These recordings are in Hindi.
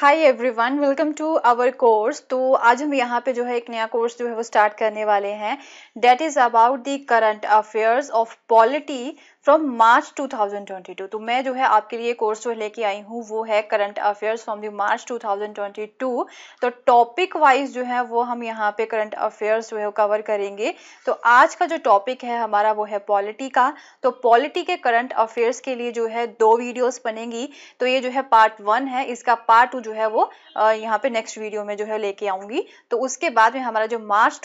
Hi everyone welcome to our course तो आज हम यहाँ पे जो है एक नया कोर्स जो है वो स्टार्ट करने वाले हैं that is about the current affairs of polity from March 2022 तो मैं जो है आपके लिए कोर्स जो लेके आई हूँ वो है current affairs from the March 2022 तो टॉपिक वाइज जो है वो हम यहाँ पे करंट अफेयर्स जो है कवर करेंगे तो आज का जो टॉपिक है हमारा वो है पॉलिटी का तो पॉलिटी के करंट अफेयर्स के लिए जो है दो वीडियोस बनेंगी तो ये जो है पार्ट वन है इसका पार्ट टू जो है वो यहाँ पे नेक्स्ट वीडियो में जो है लेके आऊंगी तो उसके बाद में हमारा जो मार्च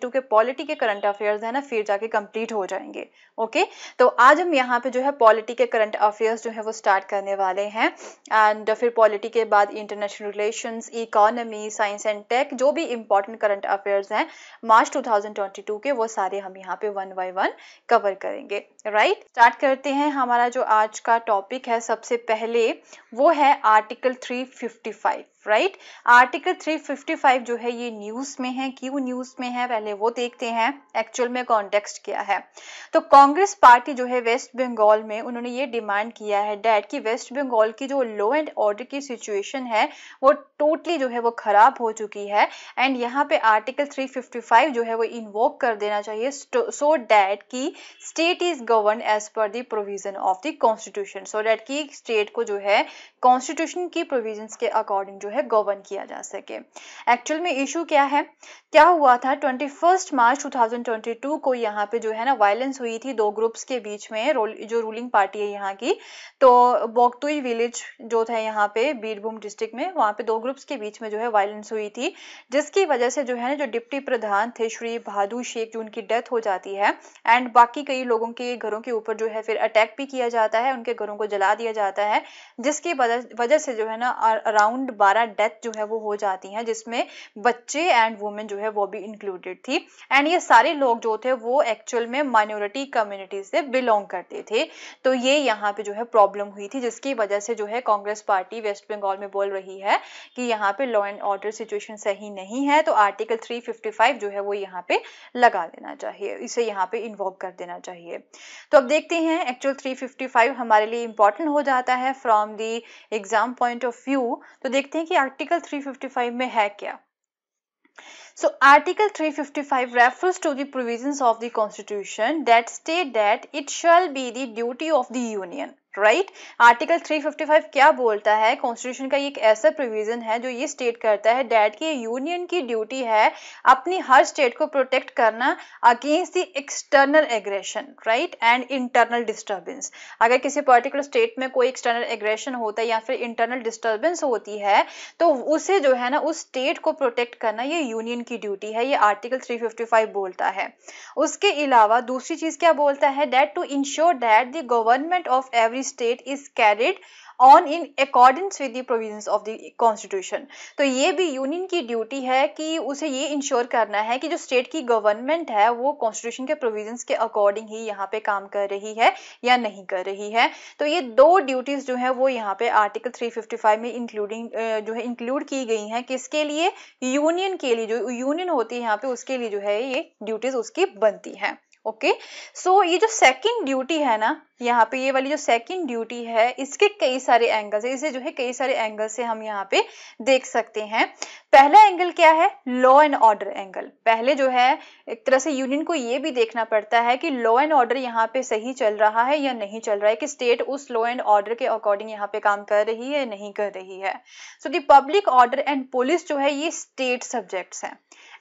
टू के पॉलिटी के करंट अफेयर्स है ना फिर जाके कंप्लीट हो जाएंगे ओके तो आज हम यहाँ पे जो है पॉलिटी के करंट अफेयर्स जो है वो स्टार्ट करने वाले हैं एंड फिर पॉलिटी के बाद international relation economy science and tech जो भी इंपॉर्टेंट करंट अफेयर्स हैं मार्च 2022 के वो सारे हम यहाँ पे वन बाय वन कवर करेंगे राइट right? स्टार्ट करते हैं हमारा जो आज का टॉपिक है सबसे पहले वो है आर्टिकल थ्री राइट आर्टिकल 355 जो है ये न्यूज में है क्यों न्यूज में है पहले वो देखते हैं एक्चुअल में कॉन्टेक्स्ट क्या है तो कांग्रेस पार्टी जो है वेस्ट बंगाल में उन्होंने ये डिमांड किया है डेट कि वेस्ट बंगाल की जो लॉ एंड ऑर्डर की सिचुएशन है वो टोटली जो है वो खराब हो चुकी है एंड यहाँ पे आर्टिकल थ्री जो है वो इन्वोक कर देना चाहिए सो डैट की state is govern as per the provision of the constitution so that की स्टेट को जो है कॉन्स्टिट्यूशन की प्रोविजन के अकॉर्डिंग जो है गवर्न किया जा सके एक्चुअल में इशू क्या है क्या हुआ था ट्वेंटी मार्च 2022 को यहाँ पे जो है ना वायलेंस हुई थी दो ग्रुप्स के बीच में जो रूलिंग पार्टी है यहाँ की तो बोक्तुई विलेज जो था यहाँ पे बीरभूम डिस्ट्रिक्ट में वहाँ पे दो ग्रुप्स के बीच में जो है वायलेंस हुई थी जिसकी वजह से जो है ना जो डिप्टी प्रधान थे श्री बहादुर शेख जो उनकी डेथ हो जाती है एंड बाकी कई लोगों के घरों के ऊपर जो है फिर अटैक भी किया जाता है उनके घरों को जला दिया जाता है जिसकी वजह से जो है ना अराउंड बारह वगैरह डेथ जो है वो हो जाती हैं जिसमें बच्चे एंड वुमेन जो है वो भी इंक्लूडेड थी एंड ये सारे लोग जो थे वो एक्चुअल में माइनॉरिटी कम्युनिटी से बिलोंग करते थे तो ये यहाँ पे जो है प्रॉब्लम हुई थी जिसकी वजह से जो है कांग्रेस पार्टी वेस्ट बंगाल में बोल रही है कि यहाँ पे लॉ एंड ऑर्डर सिचुएशन सही नहीं है तो आर्टिकल थ्री जो है वो यहाँ पे लगा देना चाहिए इसे यहाँ पे इन्वॉल्व कर देना चाहिए तो अब देखते हैं एक्चुअल थ्री हमारे लिए इंपॉर्टेंट हो जाता है from the exam point of view तो देखते हैं कि कि आर्टिकल 355 में है क्या So Article 355 refers to the provisions of the constitution that state that it shall be the duty of the union right article 355 क्या बोलता है कॉन्स्टिट्यूशन का एक ऐसा प्रोविजन है जो ये स्टेट करता है डेट की यूनियन की ड्यूटी है अपनी हर स्टेट को प्रोटेक्ट करना against the external aggression right and internal disturbance अगर किसी पर्टिकुलर स्टेट में कोई एक्सटर्नल एग्रेशन होता है या फिर इंटरनल डिस्टर्बेंस होती है तो उसे जो है ना उस स्टेट को प्रोटेक्ट करना ये यूनियन की की ड्यूटी है ये आर्टिकल 355 बोलता है उसके अलावा दूसरी चीज क्या बोलता है that to ensure that the government of every state is carried on in accordance with the provisions of the constitution तो ये भी यूनियन की ड्यूटी है कि उसे ये इंश्योर करना है कि जो स्टेट की गवर्नमेंट है वो कॉन्स्टिट्यूशन के प्रोविजंस के अकॉर्डिंग ही यहाँ पे काम कर रही है या नहीं कर रही है तो ये दो ड्यूटीज जो है वो यहाँ पे आर्टिकल 355 में इंक्लूडिंग जो है इंक्लूड की गई हैं किसके लिए यूनियन के लिए जो यूनियन होती है यहाँ पे उसके लिए जो है ये ड्यूटीज उसकी बनती है ओके सो so, ये जो सेकंड ड्यूटी है ना यहाँ पे ये वाली जो सेकंड ड्यूटी है इसके कई सारे एंगल्स है इसे जो है कई सारे एंगल से हम यहाँ पे देख सकते हैं पहला एंगल क्या है लॉ एंड ऑर्डर एंगल पहले जो है एक तरह से यूनियन को ये भी देखना पड़ता है कि लॉ एंड ऑर्डर यहाँ पे सही चल रहा है या नहीं चल रहा है कि स्टेट उस लॉ एंड ऑर्डर के अकॉर्डिंग यहाँ पे काम कर रही है या नहीं कर रही है so the public order and police जो है ये स्टेट सब्जेक्ट है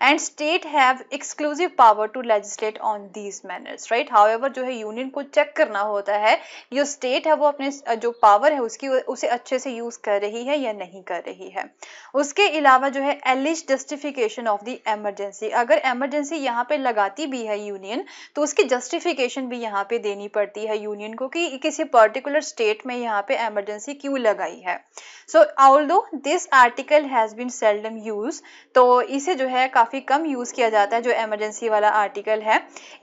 and state have exclusive power to legislate on these manners right how जो है यूनियन को चेक करना होता होता है जो स्टेट है वो अपने जो पावर है उसकी उसे अच्छे से यूज कर रही है या नहीं कर रही है उसके अलावा जो है alleged justification of the emergency अगर एमरजेंसी यहाँ पे लगाती भी है यूनियन तो उसकी जस्टिफिकेशन भी यहाँ पे देनी पड़ती है यूनियन को कि किसी पर्टिकुलर स्टेट में यहाँ पे एमरजेंसी क्यों लगाई है so although this article has been seldom use तो इसे जो है काफ़ी कम यूज़ किया जाता है जो एमरजेंसी वाला आर्टिकल है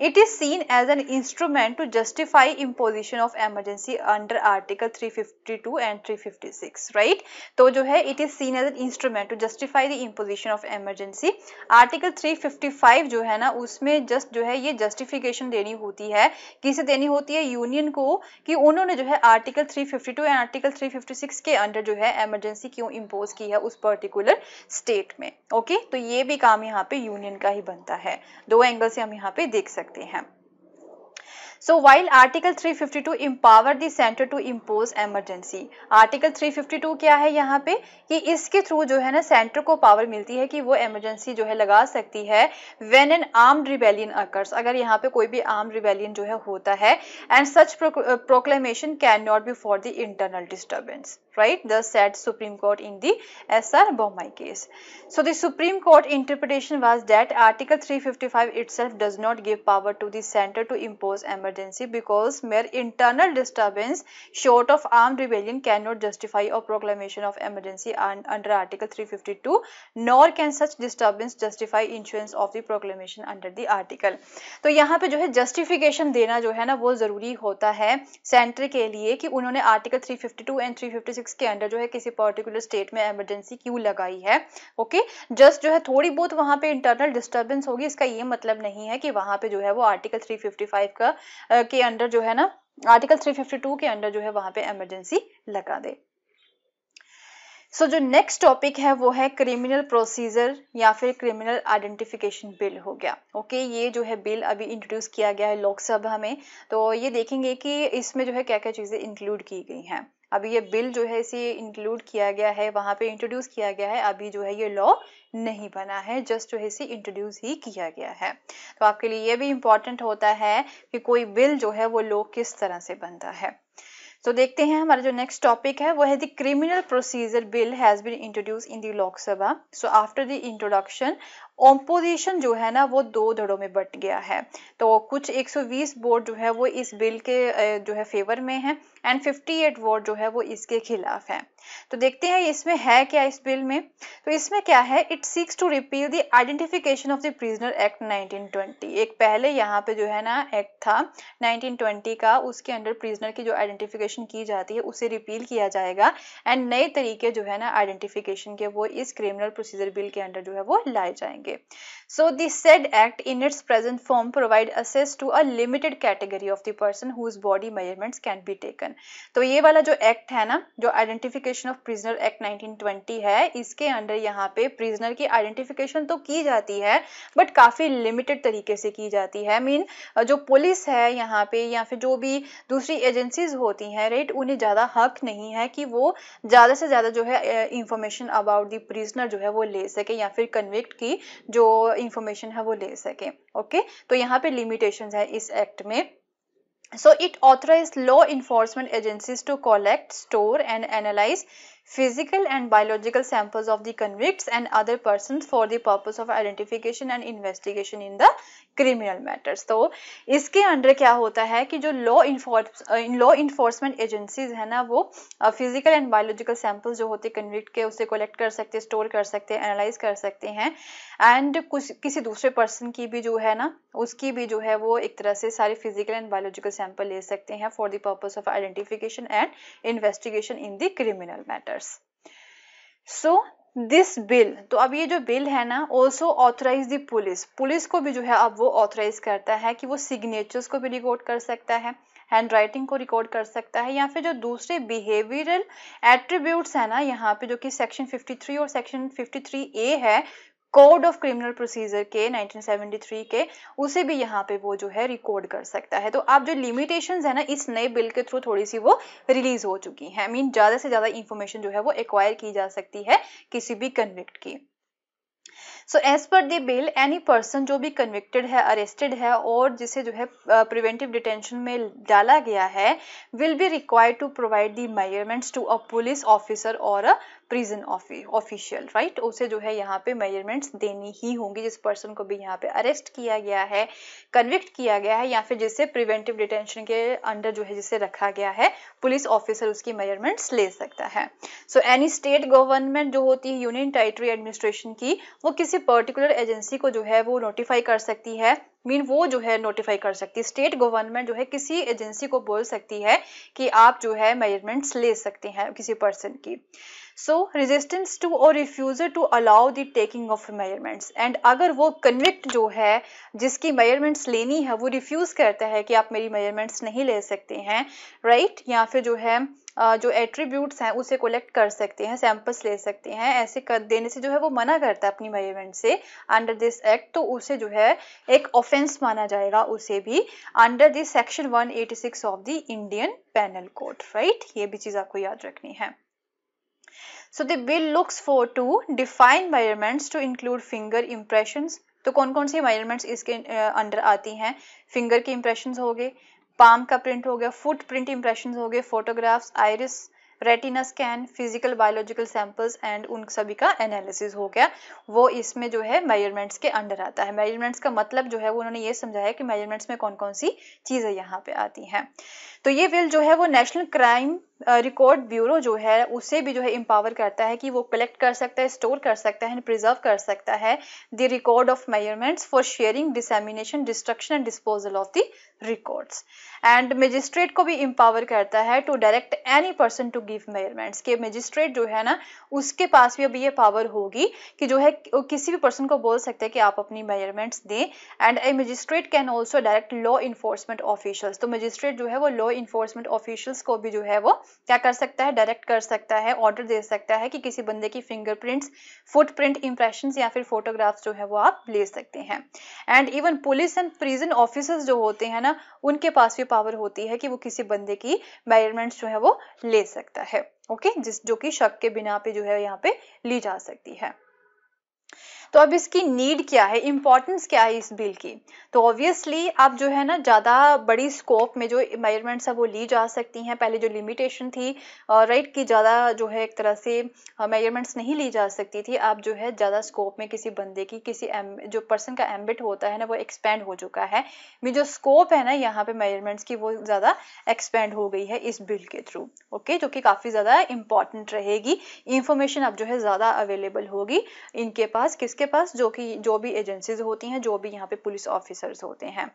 it is seen as an instrument to justify imposition of emergency under article 352 and 356 right तो जो है it is seen as an instrument to justify the imposition of emergency article 355 जो है ना उसमें जस्ट जो है ये जस्टिफिकेशन देनी होती है किसे देनी होती है यूनियन को कि उन्होंने जो है आर्टिकल 352 एंड आर्टिकल 356 के अंडर जो है एमरजेंसी क्यों इम्पोज की है उस पर्टिकुलर स्टेट में ओके तो ये भी काम यहाँ पे यूनियन का ही बनता है दो एंगल से हम यहाँ पे देख सकते हैं So while Article 352 empower the center to impose emergency, Article 352 क्या है यहाँ पे कि इसके थ्रू जो है ना सेंटर को पावर मिलती है कि वो इमरजेंसी जो है लगा सकती है when an armed rebellion occurs अगर यहाँ पे कोई भी armed rebellion जो है होता है and such proclamation cannot be for the internal disturbance right the said supreme court in the sr bombay case so the supreme court interpretation was that article 355 itself does not give power to the center to impose emergency because mere internal disturbance short of armed rebellion cannot justify a proclamation of emergency under article 352 nor can such disturbance justify issuance of the proclamation under the article to yahan pe jo hai justification dena jo hai na wo zaruri hota hai center ke liye ki unhone article 352 and 356 politics के अंडर जो है किसी पर्टिकुलर स्टेट में एमरजेंसी क्यों लगाई है ओके जस्ट जो है थोड़ी बहुत वहां पे इंटरनल डिस्टर्बेंस होगी इसका ये मतलब नहीं है कि वहां पे जो है वो आर्टिकल 355 का के अंडर जो है ना आर्टिकल 352 के अंडर जो है वहां पे एमरजेंसी लगा दे सो so, जो नेक्स्ट टॉपिक है वो है क्रिमिनल प्रोसीजर या फिर क्रिमिनल आइडेंटिफिकेशन बिल हो गया ओके okay, ये जो है बिल अभी इंट्रोड्यूस किया गया है लोकसभा में तो ये देखेंगे कि इसमें जो है क्या क्या चीज़ें इंक्लूड की गई हैं अभी ये बिल जो है इसे इंक्लूड किया गया है वहाँ पे इंट्रोड्यूस किया गया है अभी जो है ये लॉ नहीं बना है जस्ट जो है इसे इंट्रोड्यूस ही किया गया है तो आपके लिए ये भी इम्पोर्टेंट होता है कि कोई बिल जो है वो लॉ किस तरह से बनता है तो देखते हैं हमारा जो नेक्स्ट टॉपिक है वो है the criminal procedure bill has been introduce in the Lok Sabha so after the introduction opposition जो है ना वो दो धड़ों में बट गया है तो कुछ 120 वोट जो है वो इस बिल के जो है फेवर में है एंड 58 वोट जो है वो इसके खिलाफ है तो देखते हैं इसमें है क्या इस बिल में तो इसमें क्या है it seeks to repeal the identification of the prisoner act 1920 एक पहले यहाँ पे जो है ना एक्ट था 1920 का उसके अंडर प्रिजनर की जो आइडेंटिफिकेशन की जाती है उसे रिपील किया जाएगा एंड नए तरीके जो है ना आइडेंटिफिकेशन के वो इस क्रिमिनल प्रोसीजर बिल के अंडर जो है वो लाए जाएंगे करेंगे so the said act in its present form provide access to a limited category of the person whose body measurements can be taken तो ये वाला जो एक्ट है ना जो आइडेंटिफिकेशन ऑफ प्रिजनर एक्ट 1920 है इसके अंडर यहाँ पे प्रिजनर की आइडेंटिफिकेशन तो की जाती है बट काफी लिमिटेड तरीके से की जाती है मीन जो पुलिस है यहाँ पे या फिर जो भी दूसरी एजेंसीज होती हैं राइट उन्हें ज़्यादा हक नहीं है कि वो ज़्यादा से ज़्यादा जो है इंफॉर्मेशन अबाउट दी प्रिजनर जो है वो ले सके या फिर कन्विक्ट की जो इंफॉर्मेशन है वो ले सके ओके तो यहाँ पे लिमिटेशन है इस एक्ट में so it authorise law enforcement agencies to collect store and analyse physical and biological samples of the convicts and other persons for the purpose of identification and investigation in the criminal matters तो इसके अंडर क्या होता है कि जो law लॉ इन्फोर्समेंट एजेंसीज है ना वो फिजिकल एंड बायोलॉजिकल सैंपल्स जो होते कन्विक्ट के उसे कलेक्ट कर सकते स्टोर कर सकते हैं एनालाइज कर सकते हैं एंड कुछ किसी दूसरे पर्सन की भी जो है ना उसकी भी जो है वो एक तरह से सारे फिजिकल एंड बायोलॉजिकल सैंपल ले सकते हैं for the purpose of identification and investigation in the criminal matter years so this bill तो अब ये जो बिल है ना also authorise the police police को भी जो है अब वो ऑथोराइज करता है कि वो सिग्नेचर्स को भी रिकॉर्ड कर सकता है हैंड राइटिंग को रिकॉर्ड कर सकता है या फिर जो दूसरे बिहेवियरल एट्रीब्यूट्स है ना यहाँ पे जो कि सेक्शन 53 और सेक्शन 53 ए है कोड ऑफ क्रिमिनल प्रोसीजर के 1973 के उसे भी यहाँ पे वो जो है रिकॉर्ड कर सकता है तो आप जो लिमिटेशंस है ना इस नए बिल के थ्रू थोड़ी सी वो रिलीज हो चुकी हैं आई मीन ज़्यादा से ज़्यादा इन्फॉर्मेशन जो है वो एक्वायर की जा सकती है किसी भी कन्विक्ट की so as per the bill any person जो भी कन्विक्टेड है अरेस्टेड है और जिसे जो है प्रिवेंटिव डिटेंशन में डाला गया है will be required to provide the measurements to a police officer or a prison official right उसे जो है यहाँ पे मेजरमेंट्स देनी ही होंगी जिस पर्सन को भी यहाँ पे अरेस्ट किया गया है कन्विक्ट किया गया है या फिर जिसे प्रिवेंटिव डिटेंशन के अंडर जो है जिसे रखा गया है पुलिस ऑफिसर उसकी मेजरमेंट्स ले सकता है सो एनी स्टेट गवर्नमेंट जो होती है यूनियन टेरिटरी एडमिनिस्ट्रेशन की वो किसी किसी पर्टिकुलर एजेंसी को जो है वो नोटिफाई कर सकती है मीन वो जो है नोटिफाई कर सकती है स्टेट गवर्नमेंट जो है किसी एजेंसी को बोल सकती है कि आप जो है मेजरमेंट्स ले सकते हैं किसी पर्सन की so resistance to or refusal to allow the taking of measurements and अगर वो कन्विक्ट जो है जिसकी मेजरमेंट्स लेनी है वो रिफ्यूज़ करता है कि आप मेरी मेजरमेंट्स नहीं ले सकते हैं राइट right? या फिर जो है जो एट्रीब्यूट्स हैं उसे कलेक्ट कर सकते हैं सैंपल्स ले सकते हैं ऐसे कर देने से जो है वो मना करता है अपनी मेजरमेंट से अंडर दिस एक्ट तो उसे जो है एक ऑफेंस माना जाएगा उसे भी under this section 186 of the Indian penal code right ये भी चीज़ आपको याद रखनी है so the bill looks for to define measurements to include finger impression तो कौन कौन सी मेजरमेंट्स इसके अंडर आती हैं फिंगर के इंप्रेशन हो गए पाम का प्रिंट हो गया फुट प्रिंट इंप्रेशन हो गए photographs iris retina scan physical biological samples and उन सभी का एनालिसिस हो गया वो इसमें जो है मेजरमेंट्स के अंडर आता है मेजरमेंट्स का मतलब जो है वो उन्होंने ये समझाया कि मेजरमेंट्स में कौन कौन सी चीज़ें यहाँ पे आती हैं तो ये बिल जो है वो नेशनल क्राइम रिकॉर्ड ब्यूरो जो है उसे भी जो है एम्पावर करता है कि वो कलेक्ट कर सकता है स्टोर कर सकता है प्रिजर्व कर सकता है the record of measurements for sharing dissemination destruction and disposal of the records and magistrate को भी एम्पावर करता है to direct any person to give measurements के मजिस्ट्रेट जो है ना उसके पास भी अभी ये पावर होगी कि जो है किसी भी पर्सन को बोल सकते हैं कि आप अपनी मेजरमेंट्स दें and a magistrate can also direct law enforcement officials तो मजिस्ट्रेट जो है वो लॉ वो इन्फोर्समेंट ऑफिशियल्स को भी जो है वो क्या कर सकता है डायरेक्ट कर सकता है ऑर्डर दे सकता है कि किसी बंदे की फिंगरप्रिंट्स फुटप्रिंट इंप्रेशन या फिर फोटोग्राफ्स जो है वो आप ले सकते हैं and even police and prison officers जो होते हैं ना उनके पास भी पावर होती है कि वो किसी बंदे की मेजरमेंट्स जो है वो ले सकता है ओके okay? जिस जो कि शक के बिना पे जो है यहाँ पे ली जा सकती है तो अब इसकी नीड क्या है इम्पोर्टेंस क्या है इस बिल की तो ऑब्वियसली आप जो है ना ज़्यादा बड़ी स्कोप में जो मेजरमेंट्स है वो ली जा सकती हैं पहले जो लिमिटेशन थी राइट की ज़्यादा जो है एक तरह से मेजरमेंट्स नहीं ली जा सकती थी आप जो है ज़्यादा स्कोप में किसी बंदे की किसी जो पर्सन का एम्बिट होता है ना वो एक्सपेंड हो चुका है में जो स्कोप है ना यहाँ पे मेजरमेंट्स की वो ज़्यादा एक्सपेंड हो गई है इस बिल के थ्रू ओके जो कि काफ़ी ज़्यादा इंपॉर्टेंट रहेगी इंफॉर्मेशन अब जो है ज़्यादा अवेलेबल होगी इनके पास किस के पास जो कि जो भी एजेंसीज होती हैं जो भी यहाँ पे पुलिस ऑफिसर्स होते हैं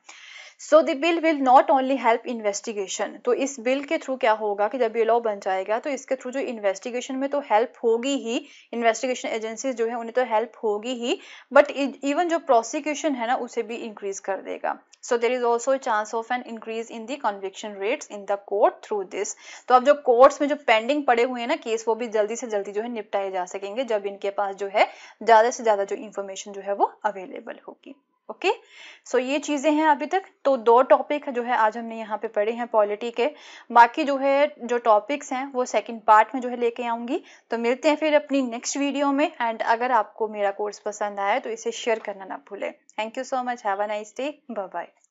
so the bill will not only help investigation तो इस बिल के थ्रू क्या होगा कि जब ये लॉ बन जाएगा तो इसके थ्रू जो इन्वेस्टिगेशन में तो हेल्प होगी ही इन्वेस्टिगेशन एजेंसीज जो है उन्हें तो हेल्प होगी ही बट इवन जो प्रोसिक्यूशन है ना उसे भी इंक्रीज कर देगा so there is also chance of an increase in the conviction rates in the court through this तो अब जो कोर्ट्स में जो पेंडिंग पड़े हुए हैं ना केस वो भी जल्दी से जल्दी जो है निपटाए जा सकेंगे जब इनके पास जो है ज़्यादा से ज़्यादा जो इन्फॉर्मेशन जो है वो अवेलेबल होगी ओके सो ये चीज़ें हैं अभी तक तो दो टॉपिक जो है आज हमने यहाँ पे पढ़े हैं पॉलिटी के बाकी जो है जो टॉपिक्स हैं वो सेकंड पार्ट में जो है लेके आऊँगी तो मिलते हैं फिर अपनी नेक्स्ट वीडियो में एंड अगर आपको मेरा कोर्स पसंद आया तो इसे शेयर करना ना भूलें thank you so much have a nice day bye bye